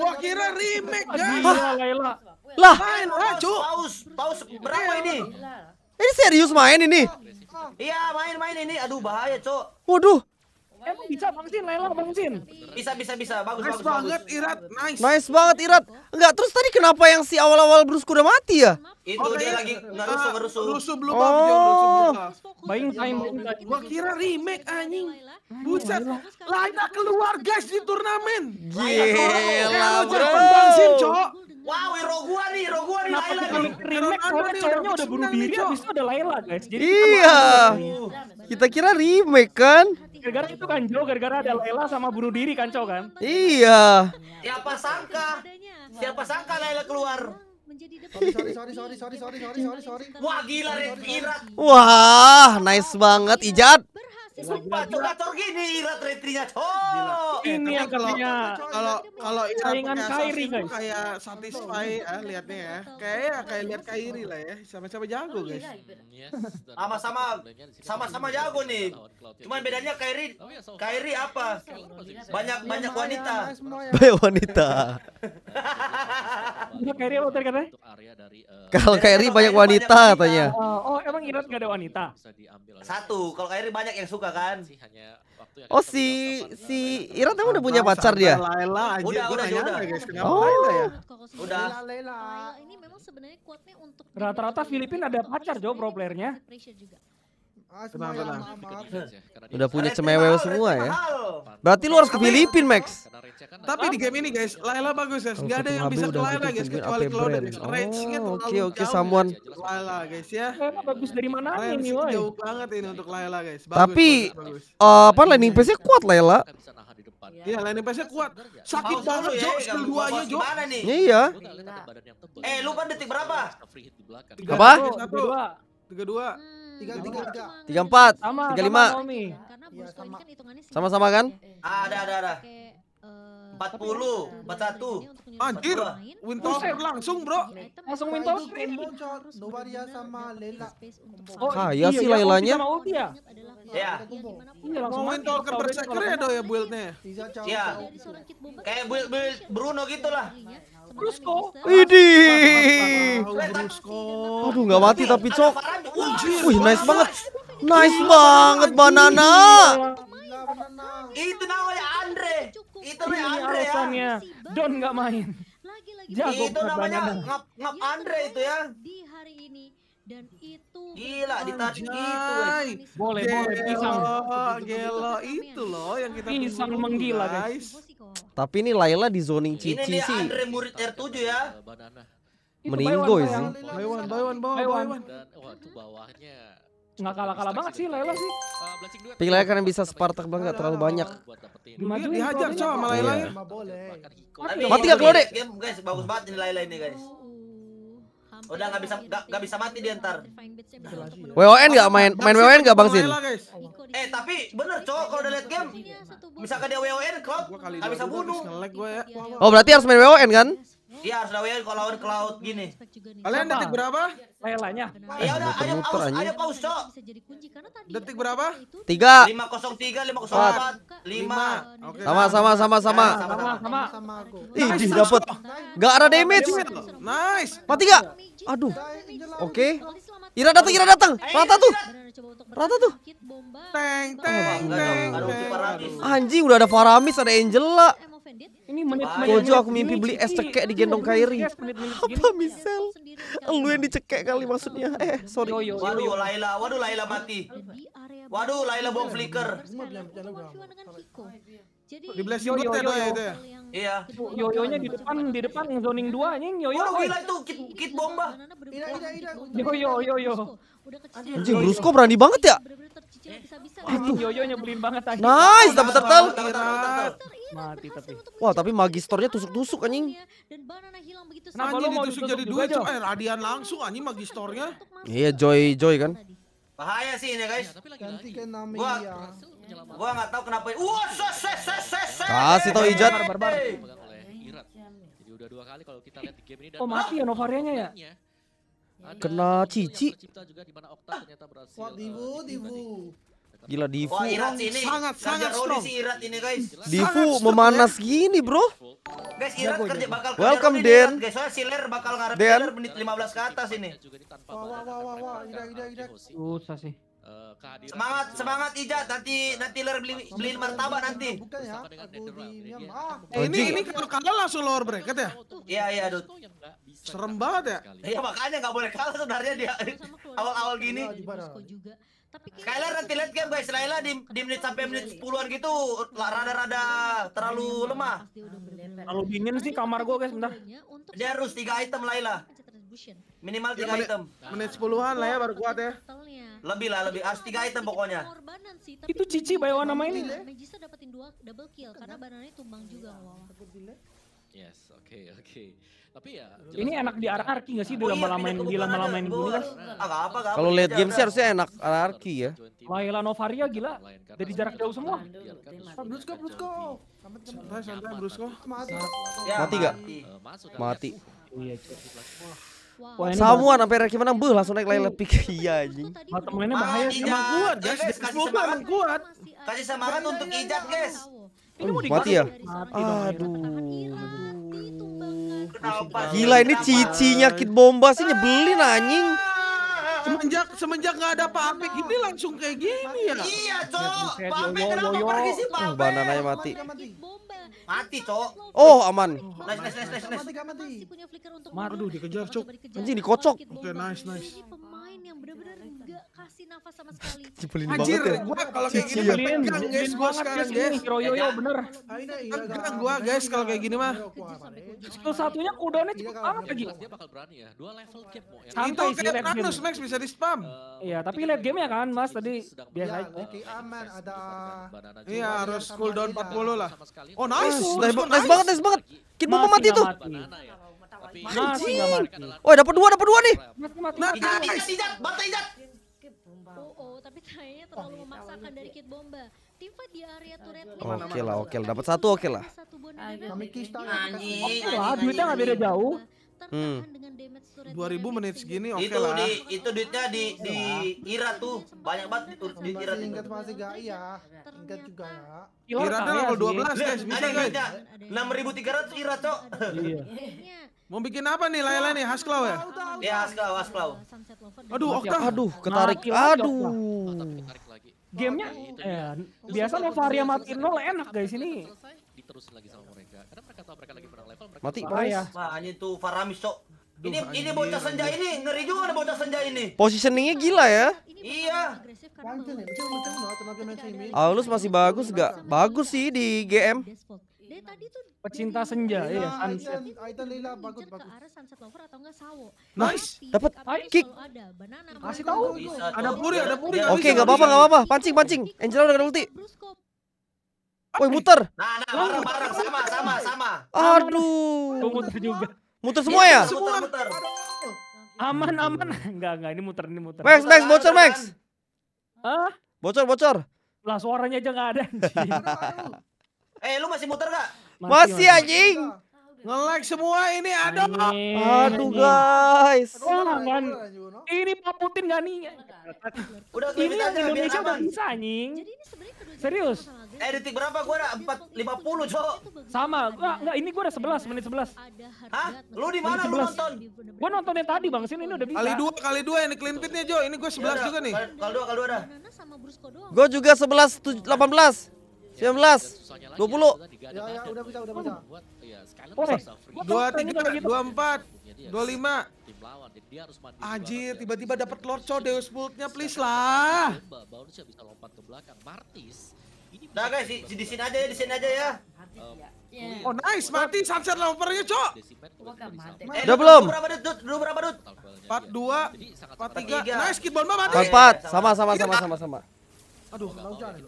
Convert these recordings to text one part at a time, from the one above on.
Gua kira remake, ah, guys. Gila, Laila. Lah, lah, cu. Paus, paus berapa ini? Ini serius main ini? Iya, main-main ini. Aduh, bahaya, cu. Waduh. Emang eh, bisa Bang Sin, lelang Bisa bisa bisa, bagus nice bagus. banget bagus. Irat, nice. Nice banget Irat. Enggak, terus tadi kenapa yang si awal-awal Brusku udah mati ya? Itu oh, dia ya. lagi ngerusuh ngerusuh. Rusuh belum oh. Abjom, rusuh belum. Bayang time. Gua kira remake anjing. Buset, Laila keluar guys di turnamen. Gila, bro. Bang Sin, cok. Wow, hero gua nih, hero gua nih Laila nih. Remake soalnya cowoknya udah bunuh diri, habis itu ada Laila guys. Jadi iya. Kita kira remake kan? Gara-gara itu kan Jo, gara-gara ada Laila sama bunuh diri kan Jo kan? Iya. Siapa sangka? Siapa sangka Laila keluar? sorry sorry sorry sorry sorry sorry sorry Wah gila Red Wah, nice banget Ijat. Iya, Sumpah cocor gini irat retrinya cok. ini yang kalau kalau kalau saingan Kairi guys. Kayak satisfy eh, ah lihatnya ya. Kayak ya, kayak lihat Kairi lah ya. Sama-sama jago oh, iya, guys. Iya. Hmm, sama-sama sama-sama jago nih. Ya, ya. Cuman bedanya Kairi oh, Kairi apa? Banyak banyak wanita. Banyak wanita. Kairi apa tadi katanya? Eh, kalau Kairi banyak wanita katanya. Oh, oh emang Irat gak ada wanita? Satu, kalau Kairi banyak yang suka kan? oh si si ya. Ira tuh udah punya pacar dia. Laila aja. Udah udah udah. Oh. Laila ya? Udah. Laila. Ini memang sebenarnya kuatnya untuk rata-rata Filipina ada pacar Jo pro playernya. Ah, tenang, ya. tenang. Udah punya cemewew semua ya. Kan Berarti lu harus ke Filipin, Max. Kan? Kan Tapi di game ini guys, Laila bagus ya Enggak ada yang bisa ke Laila guys kecuali kalau dari range-nya oh, terlalu Oke, oke, samuan Laila guys ya. Laila bagus dari mana ini, woi? Jauh banget ini untuk Laila guys. Bagus, Tapi eh, apa landing pace-nya iya. kuat Laila. Iya, landing pace-nya kuat. Sakit banget, ya, Jo. Skill 2-nya, Jo. Iya. Eh, lupa detik berapa? Apa? 32. 32 tiga tiga tiga empat tiga lima iya, sama sama kan ada ada ada 40, 41. Eh, Anjir, Windows oh. langsung, Bro. Langsung Windows Novaria sama Lela. Oh, iya, iya sih Lelanya. Iya. Iya, langsung main talker berseker ya do ya build-nya. Iya. Kayak iya, ya, ya, iya. build build Bruno gitu lah. Idi. Brusco. Aduh, enggak mati tapi cok. Wih, nice banget. Nice banget banana. Itu nama cukup. Itu nih Andre ya. alasannya. ya. Don nggak main. Lagi-lagi itu namanya ngap ngap Andre itu ya. Di hari ini dan itu gila ditarik gitu eh. boleh boleh pisang gelo itu loh yang kita pisang menggila guys tapi ini Laila di zoning Cici ini sih Andre murid R7 ya Meninggoy sih. Bayuan bayuan bayuan. Baywan. Dan waktu oh, bawahnya nggak kalah-kalah banget sih Layla sih. Pilih Layla karena bisa Spartak banget terlalu banyak. Dimajuin dihajar coba sama Layla ya. Mati gak keluar deh. Game guys bagus banget ini Layla ini guys. Udah nggak bisa nggak bisa mati dia ntar. WON nggak main main WON nggak bang Zin? Eh tapi bener cowok kalau udah liat game, misalkan dia WON kok nggak bisa bunuh. Ya. Oh berarti harus main WON kan? Dia harus lawan kalau lawan ke laut gini. Kalian Apa? detik berapa? Lelanya. Ya udah ayo pause, ayo pause, Cok. Detik berapa? 3 503 504 5. Sama sama sama sama. Sama sama sama aku. Ih, dapat. Enggak ada damage. Nice. Mati enggak? Aduh. Oke. Ira datang, Ira datang. Eh, Rata tuh. Rata tuh. Teng teng teng. Anjing udah ada Faramis, ada Angela. Eh, ini menit menit. Gojo aku mimpi beli es cekek di gendong Kairi. Apa misal? Kan. Lu yang dicekek kali maksudnya. Eh, sorry. Waduh Laila, waduh Laila mati. Waduh Laila bom flicker. di bless ya, ya, ya? iya. yo yo yo. Iya. Yo yo nya di depan di depan zoning 2 anjing yo. Waduh gila itu kit kit bomba. Ida ida ida. Yo yo yo yo. Anjing Rusko berani banget ya. Eh. Aduh. nya beliin banget anjing. Nice, dapat turtle. Iya, mati tapi. Wah, tapi magistornya tusuk-tusuk anjing. Iya, kenapa lu mau ditusuk jadi dua, Cok? Eh, radian langsung anjing magistornya? Iya, Joy Joy kan. Bahaya sih ini, guys. Iya, ke nama gua, Gua gak tahu kenapa. Wah, ses ses Kasih tau Ijat. Barbar. Jadi udah dua kali kalau kita lihat di game ini Oh, mati ya Novarianya ya? Kena cici. juga di mana Okta ternyata berhasil. Wah, eh, dibu, dibu. Gila Divu Wah, Irat ini. sangat sangat strong. Si Irat ini guys. Divu sangat memanas ya. strong, gini, Bro. Guys, Irat jago, kerja jago. bakal Welcome Den. Guys, soalnya bakal ngarep Den. menit 15 ke atas ini. Wah, wah, wah, wah, Ida, Ida, Ida. Susah sih. Semangat, semangat Ijat. Nanti nanti Ler beli beli martabak nanti. Bukan ya. ya. Ah. Eh, ini ini kalau kalah langsung lower bracket ya? Iya, iya, Dut. Serem banget ya? Iya, makanya nggak boleh kalah sebenarnya dia. Awal-awal gini. Tapi Skylar nanti lihat kan guys, Laila di, di menit sampai menit 10-an gitu rada-rada terlalu lemah. Kalau dingin sih kamar gua guys, bentar. Dia harus 3 item Laila. Minimal 3 ya, item. Menit 10-an lah ya baru kuat ya. Nah, lebih lah, lebih. Harus 3 item pokoknya. Itu Cici by one nama ini. Magista dapetin 2 double kill karena kan? banannya tumbang juga Wawa. Yes, oke, okay, oke. Okay. Tapi ya ini enak di RRQ nggak sih iya, di iya, lama-lamain di lama-lamain gini kan Kalau late game sih harusnya enak RRQ ya. Laila Novaria gila dari kan jarak jauh semua. Brusko Brusko. Santai santai Brusko mati. Mati eh, Mati. Ya. Uh, iya, Wah, Samuan sampai Reki menang beuh langsung naik lain lebih iya anjing. Mata mainnya bahaya emang kuat iya, guys, kasih semangat kuat. Kasih semangat untuk Ijat guys. Ini mau mati ya? Aduh. Gila ini cicinya nyakit bomba sih nyebelin anjing. Semenjak semenjak nggak ada Pak Ape gini langsung kayak gini ya. Iya, Cok. Pak Ape kenapa pergi sih Pak Uh, oh, Banananya mati. Mati, Cok. Oh, aman. Nice, nice, nice, nice. Mati, mati. Aduh, dikejar, Cok. Anjing dikocok. Oke, nice, nice lain yang bener-bener nggak kasih nafas sama sekali. Cipulin banget Anjir, ya. gua kalau kayak gini pegang guys gua sekarang guys. Hiroyoyo iya. bener. Pegang iya, gua guys kalau kayak gini mah. Skill satunya kudanya iya, cepet banget lagi. Dia bakal berani ya. Dua level cap mau. Santai sih late game. Thanos Max bisa di spam. Eh, iya, tapi late game ya kan Mas tadi biasa aja. Oke, aman ada Iya, harus cooldown 40 lah. Oh nice. Nice banget, nice banget. Kid mau mati tuh. Oh, dapat dua, dapat dua nih. Mati, mati. Mati, Ijat, bantai Ijat. Oh, oh, tapi kayaknya terlalu memaksakan dari kit Bomba. Tim fight di area turret. Oke lah, oke lah. Dapat satu, oke lah. Oke lah, duitnya nggak beda jauh tertahan hmm. Kan dengan damage turret 2000 menit segini oke okay lah. di itu duitnya di di Ira tuh banyak banget di Ira ingat masih gak iya ingat juga ya Ira tuh iya level 12 guys bisa guys 6300 Ira cok iya Mau bikin apa nih Laila nih? hasklaw ya? Iya hasklaw hasklaw Aduh, Okta. Aduh, ketarik. Aduh. Gamenya, eh, biasa varian matiin nol enak guys ini. Diterusin lagi sama atau mereka lagi menang level mereka mati Paris ya. Wah, tuh Faramis cok. Ini ini bocah senja ini, ngeri juga ada bocah senja ini. Positioningnya gila ya. Iya. Ya, Aulus masih bagus gak? Bagus sih di GM. pecinta senja iya. Sunset. Aitan Lila bagus bagus. Ke arah sunset lover atau enggak sawo. Nice. Dapat kick. Kasih tahu. Ada puri, ada puri. Oke, enggak apa-apa, enggak apa-apa. Pancing, pancing. Angela udah ada ulti. Woi muter. Nah, nah, bareng, bareng, sama, sama, sama. Aduh. Gue muter juga. Muter semua ya? Iya, muter, muter. Aman, aman. Enggak, enggak, ini muter, ini muter. Max, Max, bocor, Max. Hah? Bocor, bocor. Lah suaranya aja enggak ada. eh, lu masih muter enggak? Masih, masih anjing. Nge-like semua ini ada, Amin. Aduh guys. Jangan. Ini Pak Putin gak nih. Udah ini aja, Indonesia udah bisa anjing. Serius. Eh detik berapa gua ada 450 Cok. Sama, Enggak, enggak ini gua ada 11 menit 11. Hah? Lu di mana lu nonton? Gua nonton yang tadi Bang, sini ini udah bisa. Kali 2 kali 2 yang clean pitnya Jo. Ini gua 11 iya, juga nih. Kali 2 kali 2 dah. Gua juga 11 18. 19 20 Ya ya udah bisa udah bisa. Iya, Boleh. 23 24 25 Anjir tiba-tiba dapat Lord Cho Deus bultnya please lah. Bounce bisa lompat ke belakang Martis Udah guys, di, di sini aja ya, di sini aja ya. Iya. Oh nice, mati sunset lovernya, Cok. udah eh, belum? Berapa berapa 4 2 4 3. Nice, kid bomba mati. 4 sama sama sama sama sama. Aduh, lawan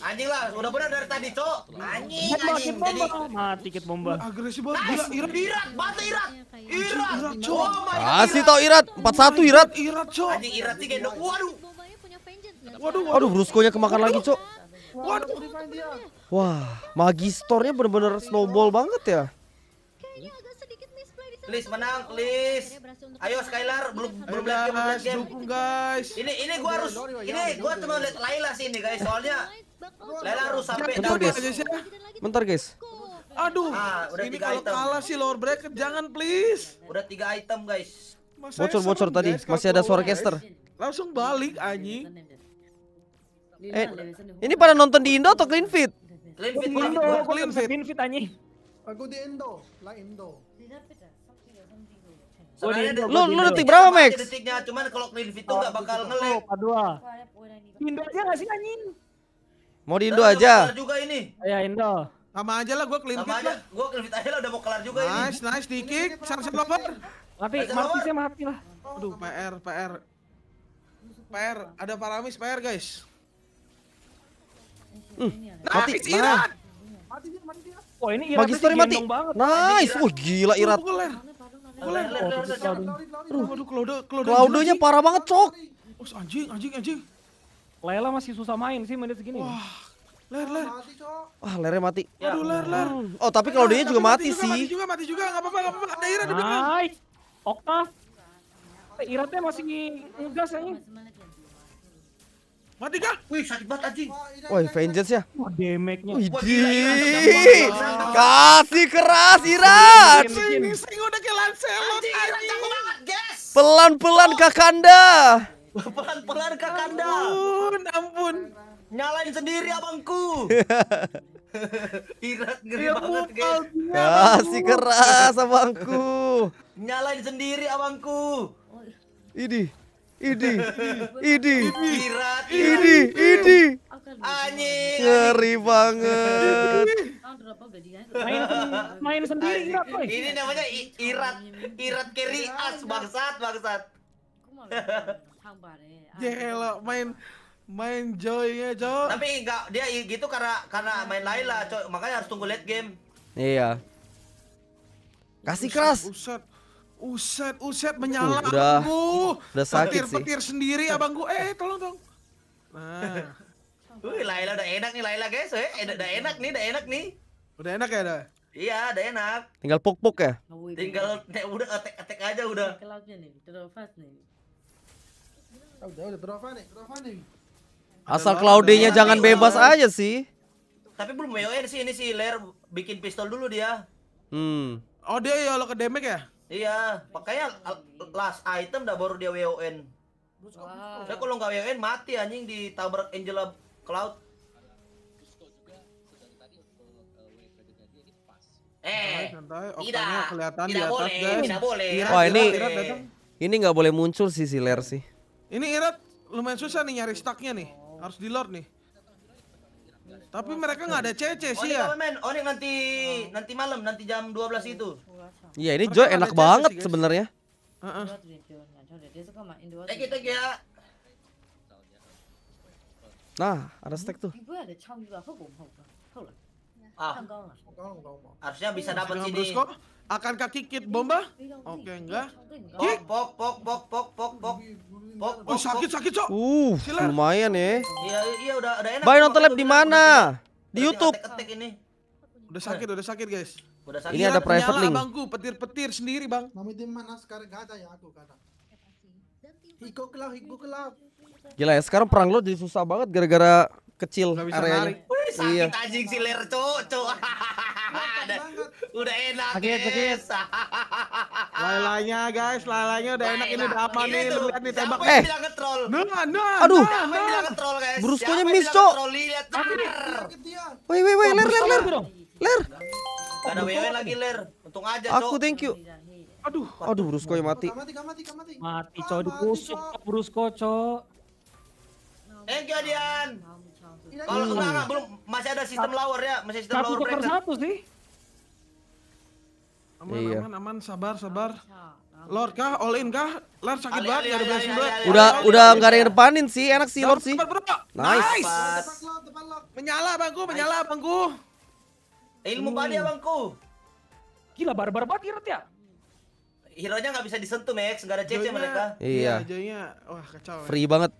Anjing lah, udah benar dari tadi, Cok. Anjing, anjing. Jadi mati tiket bomba. Agresif banget. Gila, Irat, Irat, bantai Irat. Iya, Irat, Cok. Kasih tau Irat, 4-1 Irat. Irat, Cok. Anjing Irat sih gendong. Waduh. Waduh, waduh. Bruskonya kemakan lagi, Cok. Waduh. Wah, Magistornya bener-bener snowball banget ya. Please menang, please. Ayo Skylar, belum belum lihat game, belum game. Dukung guys. Ini ini gua harus ini gua cuma lihat Laila sih ini guys, soalnya Lela harus sampai ya. Bentar guys. Bentar guys. Aduh, ah, udah ini kalau item. kalah sih lower bracket jangan please. Udah tiga item guys. Bocor-bocor tadi, guys, masih ada suara caster. Langsung balik anjing. Eh, ini pada nonton di Indo atau Clean Fit? Clean Fit, Clean Fit, Clean Fit, clean fit anjing. Aku di Indo, lah Indo. Sebenarnya oh, lu lu detik berapa Max? Detiknya cuman kalau Clean Fit tuh enggak bakal ngelek. Dua. Indo aja enggak sih anjing? Mau di eh, Indo aja. juga ini. Ya Indo. Sama aja lah gue clean Sama aja, gue clean aja lah udah mau kelar juga nice, ini. Nice, nice, Sar sar lover. Tapi mati sih mati lah. Aduh, PR, PR. PR, ada paramis PR guys. Hmm, nah, mati, nice, Iran. Nah. Mati dia, mati dia. Wah ini Iran Magister mati. Banget. Nice, wah gila Iran. Klaudonya oh, parah banget, cok. Oh, anjing, anjing, anjing. Lela masih susah main sih menit segini. Wah, ler ler. Mati, Wah, lernya mati. Ya. Aduh, ler ler. Oh, tapi kalau dia juga mati, mati sih. Mati juga, mati juga, enggak apa-apa, enggak apa-apa. Ada Ira di depan. Nice. Okta. Eh, Iratnya masih ngegas ini. Mati kah? Wih, sakit banget anjing. Wih, vengeance ya. Wah, damage-nya. Wih, kasih keras Irat. Ini sing udah ke Lancelot anjing. Pelan-pelan Kakanda. Pelan-pelan kak ya Kanda. Ampun, ampun. Nyalain sendiri abangku. Irat ngeri ya, banget guys. Kasih ya, keras abangku. Nyalain sendiri abangku. Ini. Ini. Ini. Irat. Ini. Ini. Anjing. Ngeri banget. main, main sendiri Irat, boy. Ini namanya Irat. Irat keri as bangsat bangsat hambarnya. Eh. Ah, ya rela iya, iya. main main Joy-nya, Cok. Tapi enggak dia gitu karena karena iya, main Laila, Cok. Makanya harus tunggu late game. Iya. Kasih keras. Uset. Uset, uset menyala uh, udah, abangku. Udah sakit petir, sih. Petir sendiri abangku. Eh, tolong dong. Nah. Wih, Laila udah enak nih Laila guys. Eh, udah enak nih, udah enak nih. Udah enak ya, udah. Iya, udah enak. Tinggal puk puk ya? Oh, Tinggal udah attack, attack aja udah. Ke nih, terlalu fast nih. Asal Claudinya jangan bebas aja sih. Tapi belum WON e sih ini si Ler bikin pistol dulu dia. Hmm. Oh dia ya lo ke damage ya? Iya, makanya last item dah baru dia WON. Wow. Ya? Saya kalau nggak WON mati anjing di tabrak Angela Cloud. Eh, tidak, di atas boleh, guys. tidak boleh. Iya, Wah iya, ini, ini nggak boleh muncul sih si Ler sih. Ini Irat lumayan susah nih nyari stacknya nih. Harus di lord nih. Tapi mereka nggak ada CC sih ya. Oh, ini nanti nanti malam nanti jam 12 itu. Iya, ini Joy enak banget sebenarnya. Ya. Nah, ada stack tuh. Ah. Harusnya bisa dapat sini. Akan Akankah kikit bomba? Oke, enggak. Kik. Pok, pok, pok, pok, pok, pok, pok. Oh, sakit, sakit, Cok. Uh, Silah. lumayan ya. Iya, iya udah udah enak. Bay nonton lab di mana? Di YouTube. Ketik ini. Udah sakit, udah sakit, guys. Udah sakit. Ini ada private link. Bangku petir-petir sendiri, Bang. Mami di mana sekarang gak ada ya aku kata. Hiko kelap hiko kelap. Gila ya, sekarang perang lo jadi susah banget gara-gara kecil areanya. Wih, iya. anjing si ler, Cok, Cok. ada. Udah enak. Sakit, sakit. Lalanya guys, lalanya udah enak. Ini udah apa nih? Lu lihat nih tembak. Eh. Nah, nah. Aduh. Nah, nah. Bruskonya miss, Cok. Woi, woi, woi, ler, ler, ler. Ler. Ada wewe lagi, ler. Untung aja, Cok. Aku thank you. Aduh. Aduh, bruskonya yang mati. Mati, mati, mati. Mati, ah, Cok. Dikusuk Brusko, Cok. Thank you, Dian. Kalau enggak, belum masih ada sistem lower ya, masih sistem lower, Satu per satu sih. Aman, iya. aman, aman, sabar, sabar. Lord kah, all in kah? Lord sakit banget, ya udah Udah, udah gak ada yang depanin sih, enak sih Lord sih. Nice. Menyala bangku, menyala bangku. Ilmu Bali hmm. ya bangku. Gila, barbar banget Irat ya. Hero-nya gak bisa disentuh, Max. Gak ada CC ya, mereka. Iya. iya wah kacau. Ya. Free banget.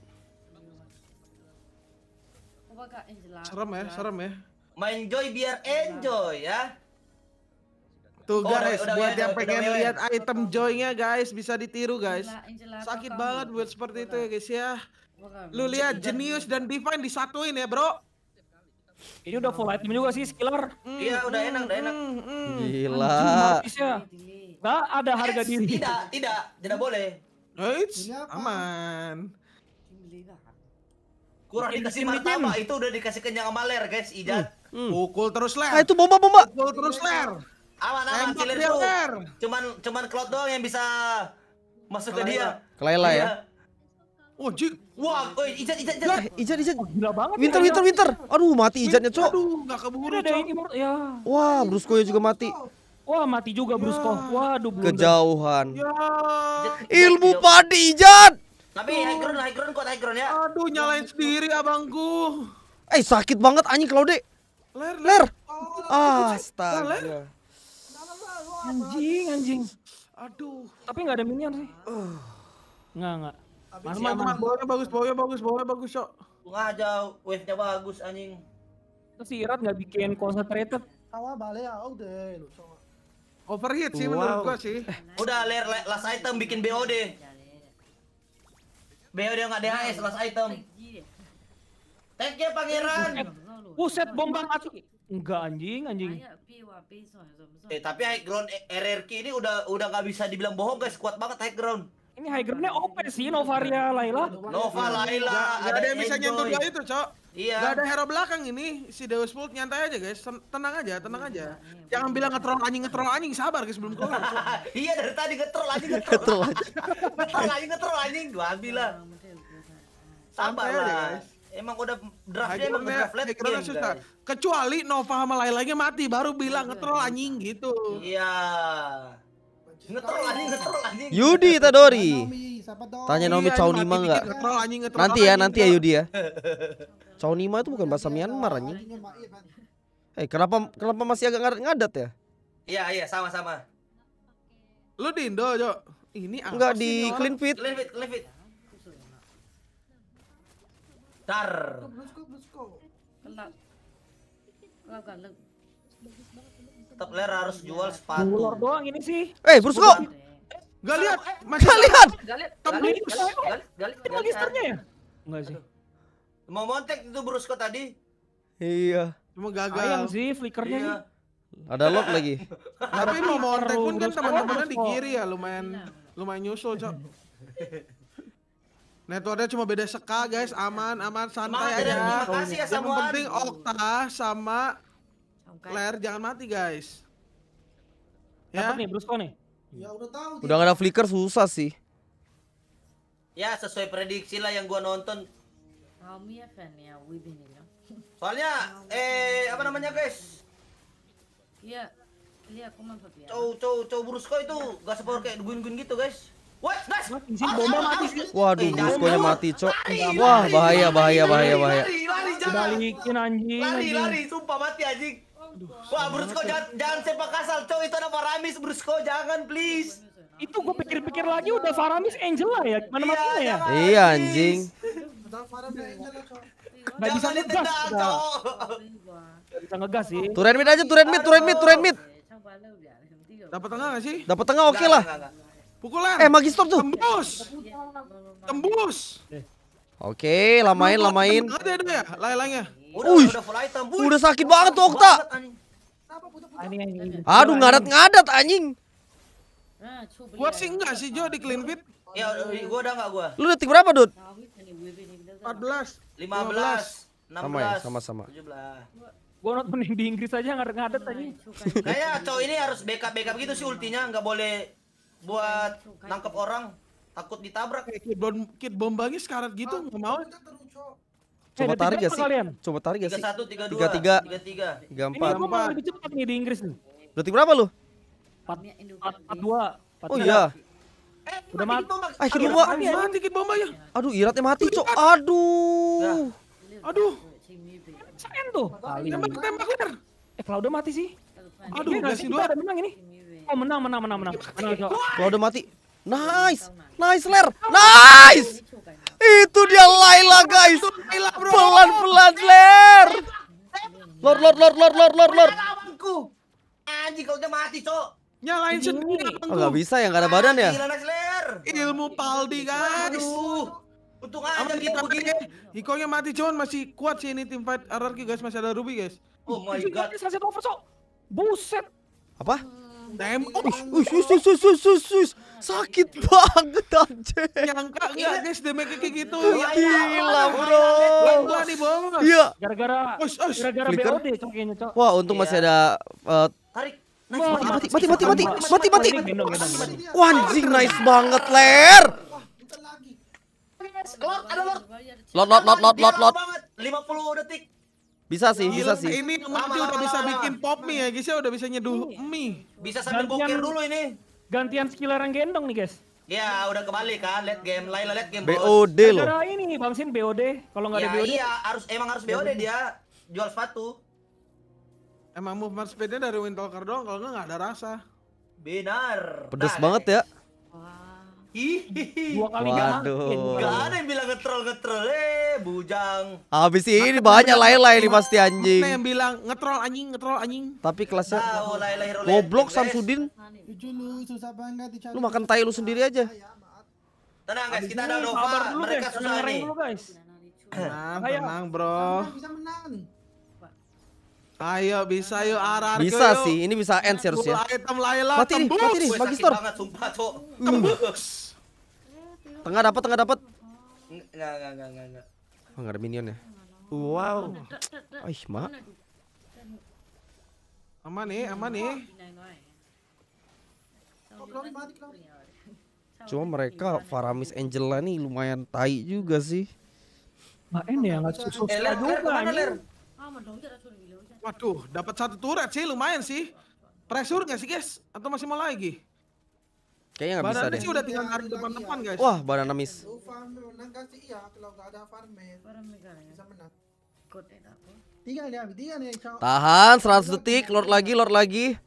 Serem ya, serem ya. Main Joy biar enjoy ya. Tuh oh, udah, buat yang pengen lihat udah. item joynya guys, bisa ditiru guys. Sakit banget buat seperti itu ya guys ya. Lu lihat Genius dan Divine disatuin ya bro. Ini udah full item juga sih skiller. Hmm, iya, udah enak, udah enak. Mm, mm. Gila. Enggak ya. ada harga eh, diri. Tidak, tidak, tidak boleh. Eits, aman. Kurang dikasih martabak itu udah dikasih kenyang sama ler guys, Ijat. Hmm. Pukul terus ler. Ah, itu bomba bomba. Pukul terus ler. Aman aman Tembak silir tuh Cuman cuman Cloud doang yang bisa masuk ke dia. Kelela ya. Oh, jik. Wah, oh, Ijat, Ijat, Ijat. Lah, Ijat, Ijat. Oh, gila banget. Winter, ya, Winter, Winter. Aduh, mati Ijatnya, Cok. Aduh, gak keburu, Cok. Ini, ya. Wah, Brusko-nya juga mati. Wah, mati juga ya. Brusko. Waduh, bunda. Kejauhan. Ya. Ilmu padi, Ijat. Tapi high ground, high ground, kuat high ground ya. Aduh, nyalain sendiri, abangku. Eh, sakit banget anjing Claude. Ler, ler. ler. Oh, Astaga. Ler. Anjing, anjing. Aduh. Tapi nggak ada minion sih. Nggak, nggak. Mana mana bawahnya bagus, bawahnya bagus, bawahnya bagus, cok. Bunga aja wave-nya bagus anjing. Terus si Irat nggak bikin concentrated. Awal balik ya, udah lu, Overheat sih wow. menurut gua sih. Udah ler las item bikin BOD. BOD nggak DHS las item. Thank you pangeran. Buset bombang mati. Enggak anjing, anjing. Ah, ya, eh, tapi high ground eh, RRQ ini udah udah nggak bisa dibilang bohong guys, kuat banget high ground. Ini high groundnya OP sih, Novaria Laila. Nova Laila. Gak, ada yang bisa nyentuh dia itu, Cok. Iya. Gak ada hero belakang ini, si Deus Bolt nyantai aja guys, tenang aja, tenang aja. Iya, iya, Jangan iya. bilang ngetrol anjing, ngetrol anjing, sabar guys belum keluar. iya dari tadi ngetrol anjing, ngetrol anjing. ngetrol anjing, ngetrol anjing, gua bilang. lah. Sabar lah. Emang udah draftnya emang draft late game susah. Guys. Kecuali Nova sama lain-lainnya mati baru bilang iya. ngetrol anjing gitu. Iya. Ngetrol anjing, ngetrol anjing. Yudi Tadori. Tanya Nomi nima enggak? Nanti ya, nanti ya Yudi ya. nima itu bukan bahasa iya, Myanmar anjing. Iya, eh, kenapa kenapa masih agak ngadat ya? Iya, iya, sama-sama. Lu di Indo, Jo. Ini apa Enggak di Clean Fit. Clean Fit, Clean Fit. Dar. Blusko, blusko. Kena. Log, log. Tetap ler harus jual sepatu. Ular doang ini sih. Eh, Brusko. Gak lihat, gak lihat. Gak lihat. Tembus. Gak listernya ya? Enggak sih. Mau montek itu Brusko tadi. Iya. Cuma gagal. Ayang sih flickernya iya. nih. Ada lock lagi. Tapi mau montek pun kan teman-temannya di kiri ya lumayan lumayan nyusul, Cok. Networknya cuma beda seka guys, aman, aman, santai aja. Terima kasih ya semua. Yang penting Okta sama Claire jangan mati guys. Ya. Apa nih Brusko nih? Ya udah tahu. Udah gak ada flicker susah sih. Ya sesuai prediksi lah yang gua nonton. Kami ya Wibin ya. Soalnya eh apa namanya guys? Iya. Iya, aku mantap ya. Cow cow cow Brusko itu gak sepower kayak gun gun gitu guys. Ah, bomba ah, mati ah. sih. Waduh, eh, Buskonya mati, Cok. Wah, bahaya bahaya bahaya bahaya. Balikin anjing. Lari lari, sumpah mati anjing. Wah, Brusko jangan jangan sepak kasar, Cok. Itu ada Faramis, Brusko jangan please. Itu gue pikir-pikir lagi udah Faramis Angela ya. Gimana iya, matinya ya? Iya, anjing. Ya, gak bisa ngegas. Bisa ngegas sih. Turen mid aja, turen mid, turen mid, turen mid. Dapat tengah gak sih? Dapat tengah oke okay lah. enggak, enggak. Pukulan. Eh, Magister tuh. Tembus. Tembus. Oke, lamain, lamain. Ada ada ya, lain lainnya Udah, udah, full item, udah sakit banget tuh Okta. Aduh, ngadat-ngadat anjing. Nah, gua sih enggak sih Jo di clean fit. Ya, eh, gua udah enggak gua. Lu udah detik berapa, Dut? 14, 15, 16, sama sama-sama. Ya, 17 gua nonton di Inggris aja ngadet ngadet anjing Kayak cowok ini harus backup backup gitu sih ultinya nggak boleh buat nangkep orang takut ditabrak kayak kid bom kid bom bangi sekarat gitu ah, nggak mau coba tarik ya sih kalian. coba tarik ya. sih satu tiga dua tiga tiga tiga empat ini gue lebih cepat nih di Inggris nih berarti berapa lu empat empat dua oh iya eh, udah mati ah kid bom mati kid bom ya aduh iratnya mati cok aduh aduh Cain tuh, tembak tembak Eh, Claudio mati sih. Aduh, udah iya sih dua. Ada menang ini. Oh menang menang menang menang. Iya, kalau udah mati. Nice. Nice Ler. Nice. Itu dia Laila guys. Pelan-pelan Ler. Lor lor lor lor lor lor lor. Anjing kalau udah mati, Cok. Nyalain sendiri. Oh, bisa ya enggak ada badan ya? Ilmu Paldi guys. Untung aja kita begini. Hikonya mati cuman masih kuat sih ini tim fight RRQ guys masih ada Ruby guys. Oh my god. Buset. Apa? Tem, oh, ush, ush, ush, ush, ush, ush, ush, sakit banget anjir. Nyangka enggak guys iya. damage kayak gitu. Iya, iya. Gila, Bro. Gua nih bohong. Iya. Gara-gara gara-gara BOD cok cok. Wah, untung masih ada eh, tarik. Nice, mati, mati, mati, mati, mati, mati, mati. mati anjing nice banget, Ler. lot, lot, lot, lot, lot, lot, lot, lot, lot, lot bisa sih, bisa sih. Ini Mami udah bisa bikin pop mie ya, guys ya udah bisa nyeduh iya. mie. Bisa sambil bokir dulu ini. Gantian skill orang gendong nih, guys. Ya, udah kembali kan. Let game, Laila let game. BOD loh. Karena ini nih, Bamsin BOD. Kalau nggak ya, BOD. Iya, harus emang harus BOD ya dia jual sepatu. Emang movement speednya dari Windtalker doang, kalau nggak ada rasa. Benar. Pedes nah, banget ya. Wah. Ih, Dua kali Waduh. Gak ada yang bilang ngetrol ngetrol. Eh bujang. Habis ini nah, banyak nah, nah, lain-lain nih pasti anjing. Mana yang bilang ngetrol anjing, ngetrol anjing. Tapi kelasnya oh, goblok Samsudin. Lu makan tai lu sendiri aja. Ah, ya, tenang guys, kita ada Nova, mereka susah nih. Tenang, tenang bro. Bisa menang nih. Ayo bisa yuk arah Bisa yuk. sih, ini bisa end sih harusnya. Mati nih, mati nih, magister uh. Tengah dapat, tengah dapat. Enggak, enggak, enggak, enggak. Oh nggak ada minion ya? Wow. Aih mak. Aman nih, aman nih. Cuma mereka Faramis Angela nih lumayan tai juga sih. Main nah, ya nggak susah eh, juga Waduh, dapat satu turret sih, lumayan sih. Pressure nggak sih guys? Atau masih mau lagi? Kayaknya nggak bisa deh. sih udah tinggal hari depan-depan guys. Wah, banana miss. Tahan 100 detik, lord lagi, lord lagi.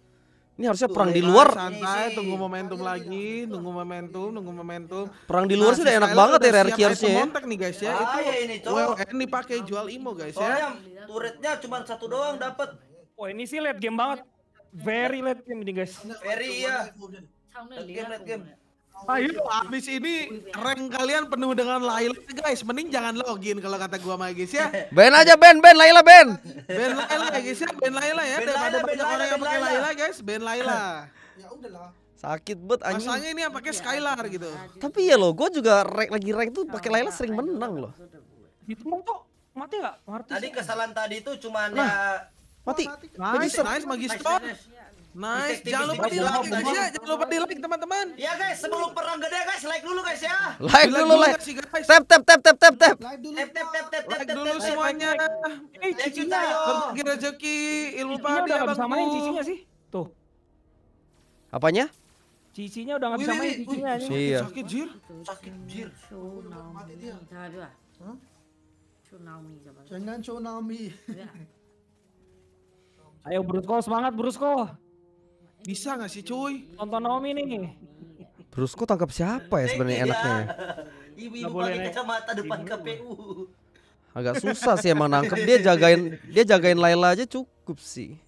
Ini harusnya perang di luar. Santai, tunggu momentum lagi, tunggu momentum, tunggu momentum. Perang di luar nah, sudah enak banget ya RRQ harusnya. Ya. nih guys ya. itu ini pakai jual imo guys ya. turretnya cuma satu doang dapat. oh ini sih late game banget. Very late game ini guys. Very iya. Ayo, oh, iya. abis ini oh, iya. rank kalian penuh dengan Laila guys. Mending jangan login kalau kata gua magis ya. Ben aja Ben, Ben Laila Ben. Ben ya. ya. Laila guys ya, Ben Laila ya. Daripada banyak orang yang pakai Laila guys, Ben Laila. Ya udahlah. Sakit bet anjing. Masalahnya ini yang pakai iya, Skylar gitu. Tapi ya lo, gua juga rank lagi rank tuh pakai Laila sering menang loh. Gitu mau kok mati nggak? Tadi kesalahan tadi itu cuma nah, ya mati. Mati. nice Nice, Magister. Nice, jangan lupa di like guys ya, jangan lupa di like teman-teman. Ya guys, sebelum perang gede guys, like dulu guys ya. Like dulu like. Tap tap tap tap tap tap. Like dulu. Tap tap tap tap tap. dulu semuanya. Eh, yo. Bagi rezeki, ilmu padi abang. Samain cicinya sih. Tuh. Apanya? Cicinya udah nggak bisa main cicinya iya. Sakit jir. Sakit jir. Mati dia. Jangan tsunami. Iya. Ayo Brusko semangat Brusko. Bisa gak sih cuy? Tonton Naomi nih. kok tangkap siapa ya sebenarnya iya. enaknya? Ya? Ibu-ibu pakai kacamata depan Ibu. KPU. Agak susah sih emang nangkep dia jagain dia jagain Laila aja cukup sih.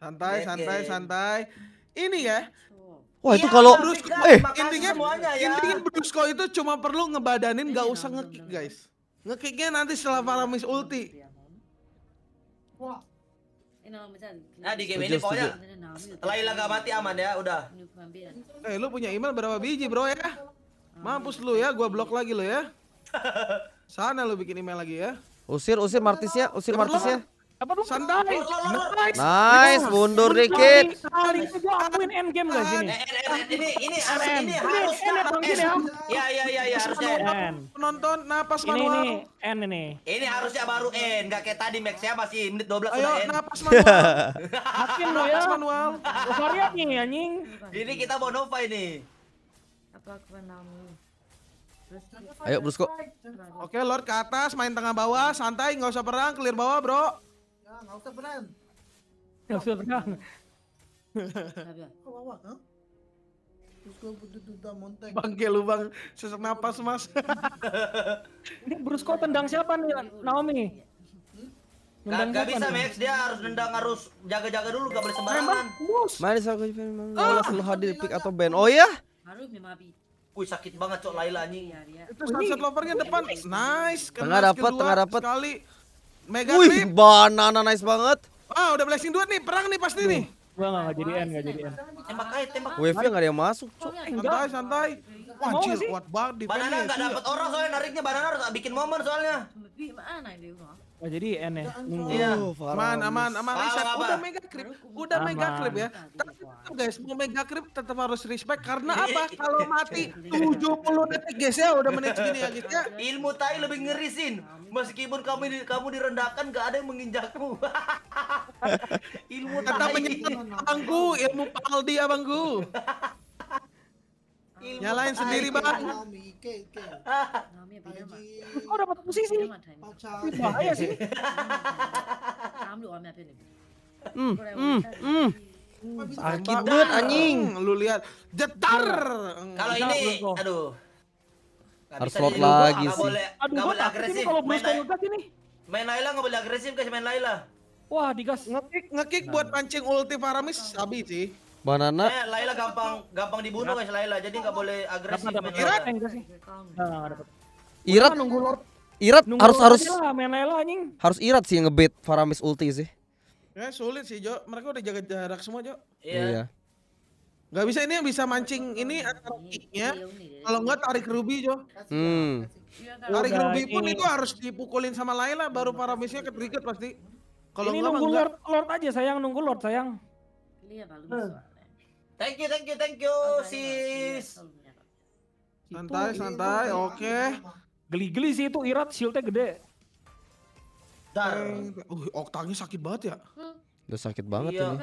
Santai, santai, santai. Ini ya, Wah itu ya, kalau Brusko, eh intinya semuanya, ya. intinya Brusko itu cuma perlu ngebadanin gak iya, usah ngekick guys. Ngekicknya nanti setelah Faramis ulti. Iya, Wah. Nah di game setuju, ini pokoknya setelah hilang mati aman ya udah. Eh lu punya email berapa biji bro ya? Mampus lu ya, gua blok lagi lu ya. Sana lu bikin email lagi ya. Usir usir martisnya, usir martisnya. Apa lu? Sandai. Nice. Nice, mundur dikit. Kali ini gua akuin end game guys eh, eh, eh, ini. Ini ini ini harus ya, ya ya ya ya harusnya penonton napas manual. Ini ini end ini. Ini harusnya baru end, enggak kayak tadi Max ya masih menit 12 Ayo, udah end. napas manual. Makin lu ya. Napas manual. Variat nih anjing. Ini kita mau Nova ini. Apa kenamu? Ayo Brusko. Oke Lord ke atas, main tengah bawah, santai, nggak usah perang, clear bawah bro. Não, não tá brando. Eu sou brando. Kawawa, montek. Bang, lubang sesak napas, Mas. Ini kau tendang siapa nih, Naomi? Hmm? Nendang gak, bisa Max, dia harus nendang harus jaga-jaga dulu gak boleh sembarangan. Mari aku pengen ah! Allah selalu hadir pick atau ban. Oh ya? Harus memabi. Wih sakit banget cok Laila anjing. Iya, Itu sunset lovernya depan. Nice. Tengah dapat, tengah dapat. Sekali. Mega Wih, trip. banana nice banget. Ah, udah blessing dua nih, perang nih pasti Duh. nih. Gua enggak enggak jadian, enggak n. Tembak aja, tembak. Wave-nya enggak ada yang masuk, cok. Santai, santai. anjir, kuat banget di Banana enggak iya. dapat orang soalnya nariknya banana harus bikin momen soalnya. Di mana dia, Oh jadi N ya? Iya. Aman, aman, aman. Richard. Udah mega krip. Udah mega krip ya. Tapi tetap guys, mau mega krip tetap harus respect. Karena apa? Kalau mati 70 detik guys ya. Udah menit segini ya guys ya. Ilmu tai lebih ngerisin. Meskipun kamu di, kamu direndahkan gak ada yang menginjakmu. ilmu tai. Tetap menyentuh abangku. Ilmu paldi abangku. Ilmu Nyalain sendiri, ya, Bang. Naomi, ke, ke. Naomi apa oh, ini? Kok dapat posisi? Bahaya sih. Kamu lu ame apa ini? Hmm, hmm, hmm. Sakit banget anjing, lu lihat jetar. Kalau ini aduh. Harus slot lagi sih. Aduh, gak boleh agresif. Kalau main ini. Main Laila gak boleh agresif guys, main Laila. Wah, digas. Ngekick, ngekick buat nah. pancing ulti Faramis habis sih. Banana. Eh, Laila gampang gampang dibunuh guys Laila. Jadi nggak boleh agresif Irat. Nah, Irat nunggu Lord. Irat nunggu harus harus lah, main Laila anjing. Harus Irat sih ngebait Faramis ulti sih. Ya sulit sih Jo. Mereka udah jaga jarak semua Jo. Iya. iya. Gak bisa ini yang bisa mancing ini antara Kalau enggak tarik Ruby Jo. Hmm. Tarik Ruby pun itu harus dipukulin sama Laila baru Faramisnya trigger pasti. Kalau nunggu enggak, Lord, Lord aja sayang nunggu Lord sayang. Iya, Thank you, thank you, thank you, sis. Iya, santai, santai. Oke. Geli-geli sih itu Irat shieldnya gede. Dar. Eh, uh, oktangnya sakit banget ya. Hmm. Udah sakit banget iya. ini.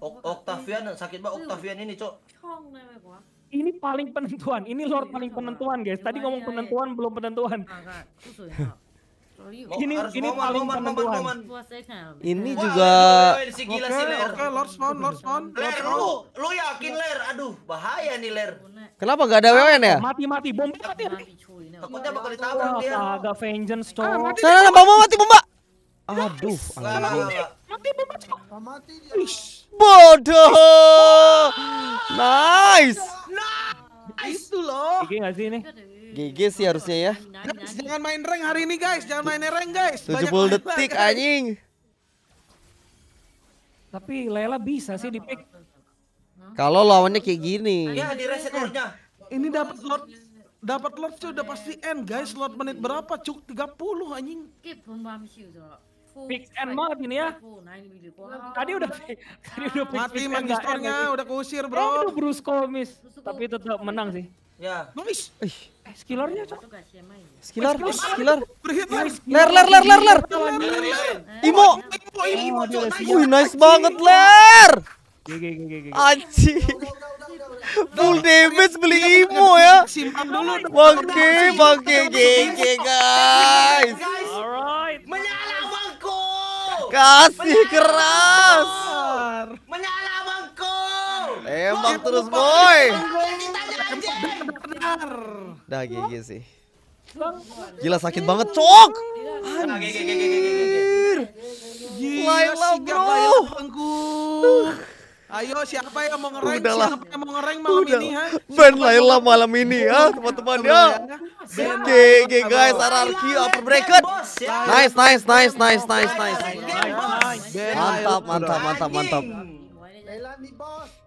O Octavian sakit banget Octavian ini, Cok. Ini paling penentuan, ini Lord paling penentuan, guys. Iya, Tadi ngomong iya, penentuan belum penentuan. Oh, ini harus Gini momen, paling penentuan. Ya, ini juga Oke, oke, Lord Spawn, Lord Spawn. Ler, lu lu yakin Ler? Aduh, bahaya nih Ler. Kenapa gak ada WN ya? Mati mati bom mati. mati Takutnya bakal ditabrak dia. Agak vengeance tuh. Sana bom mati bomba. Aduh, anjing. Mati bomba. mati. Bodoh. Nice. Nice. Itu loh. Ini gak sih ini? GG sih harusnya ya. jangan main rank hari ini guys, jangan main rank guys. 70 puluh detik anjing. Tapi Lela bisa sih di pick. Kalau lawannya kayak gini. Ya, di reset Ini dapat slot, dapat slot sih udah pasti end guys. Slot menit berapa? Cuk 30 anjing. Pick end mod ini ya. Tadi udah tadi udah mati magisternya udah kusir bro. Eh, itu Bruce komis, tapi tetap menang sih. Ya. Nice skillernya cok. Skiller, skiller. Ler, ler, ler, ler, ler. Imo. Imo, Wih, nice banget, ler. Aji. Full damage beli iya, Imo ya. Simpan dulu. Bangke, bangke, GG guys. Menyala bangku. Kasih keras. Menyala bangku. Tembak terus boy benar. Dah GG sih. Gila sakit banget, cok. Anjir. Laila bro. Ya, Ayo siapa yang mau ngereng? Udahlah. Siapa yang mau ngereng malam ini? Ha? Ben Laila malam ini ya, teman-teman ya. GG ya. guys, RRQ upper bracket. Nice, nice, nice, nice, nice, nice. Mantap, mantap, mantap, mantap. Laila nih bos.